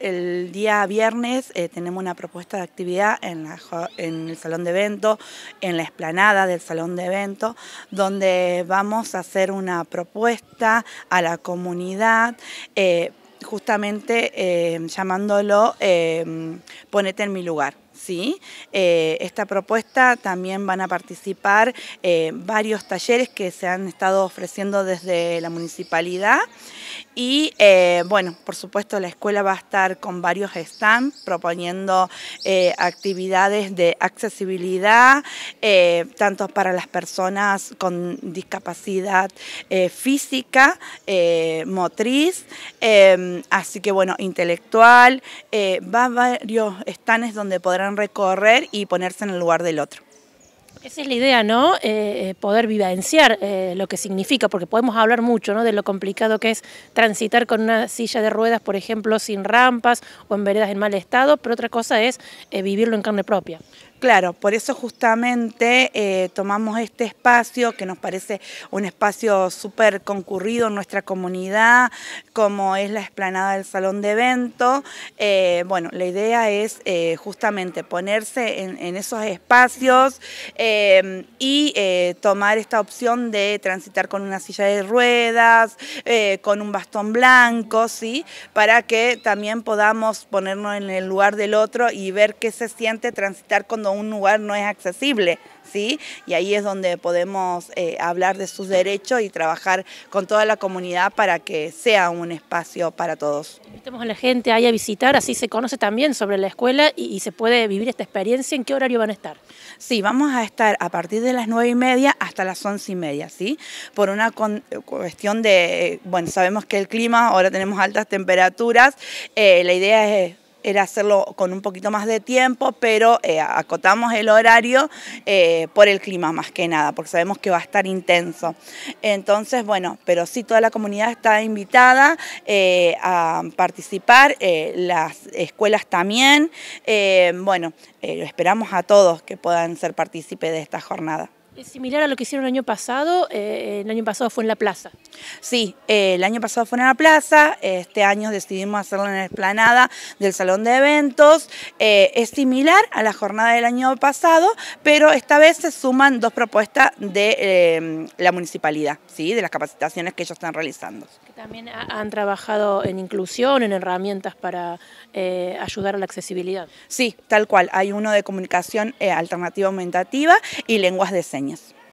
el día viernes eh, tenemos una propuesta de actividad en, el salón de Eventos, en la esplanada del salón de Eventos, donde vamos a hacer una propuesta a la comunidad. Eh, justamente eh, llamándolo em, Ponete en mi lugar. ¿sí? esta propuesta también van a participar varios talleres que se han estado ofreciendo desde la municipalidad. Y eh, bueno, por supuesto la escuela va a estar con varios stands proponiendo eh, actividades de accesibilidad, eh, tanto para las personas con discapacidad física, motriz, em, así que bueno, intelectual, va varios stands donde podrán recorrer y ponerse en el lugar del otro. Esa es la idea, ¿no? Eh, eh, poder vivenciar eh, lo que significa, porque podemos hablar mucho, ¿no? De lo complicado que es transitar con una silla de ruedas, por ejemplo, sin rampas o en veredas en mal estado, pero otra cosa es vivirlo en carne propia. Claro, por eso justamente eh, tomamos este espacio que nos parece un espacio súper concurrido en nuestra comunidad, como es la explanada del salón de evento. Eh, bueno, la idea es eh, justamente ponerse en, esos espacios em, y tomar esta opción de transitar con una silla de ruedas, con un bastón blanco, ¿sí? Para que también podamos ponernos en el lugar del otro y ver qué se siente transitar con un lugar no es accesible, ¿sí? Y ahí es donde podemos eh, hablar de sus derechos y trabajar con toda la comunidad para que sea un espacio para todos. Invitamos a la gente ahí a visitar, así se conoce también sobre la escuela y, se puede vivir esta experiencia. ¿En qué horario van a estar? Sí, vamos a estar a partir de las 9 y media hasta las 11 y media, ¿sí? Por una cuestión de, eh, bueno, sabemos que el clima, ahora tenemos altas temperaturas, eh, la idea es era hacerlo con un poquito más de tiempo, pero eh, acotamos el horario eh, por el clima más que nada, porque sabemos que va a estar intenso. Entonces, bueno, pero sí, toda la comunidad está invitada eh, a participar, las escuelas también. bueno, esperamos a todos que puedan ser partícipes de esta jornada. Es similar a lo que hicieron el año pasado, eh, el año pasado fue en la plaza. Sí, eh, el año pasado fue en la plaza, este año decidimos hacerlo en la explanada del salón de eventos. Eh, es similar a la jornada del año pasado, pero esta vez se suman dos propuestas de la municipalidad, ¿sí? de las capacitaciones que ellos están realizando. También han trabajado en inclusión, en herramientas para eh, ayudar a la accesibilidad. Sí, tal cual. Hay uno de comunicación eh, alternativa aumentativa y lenguas de señas.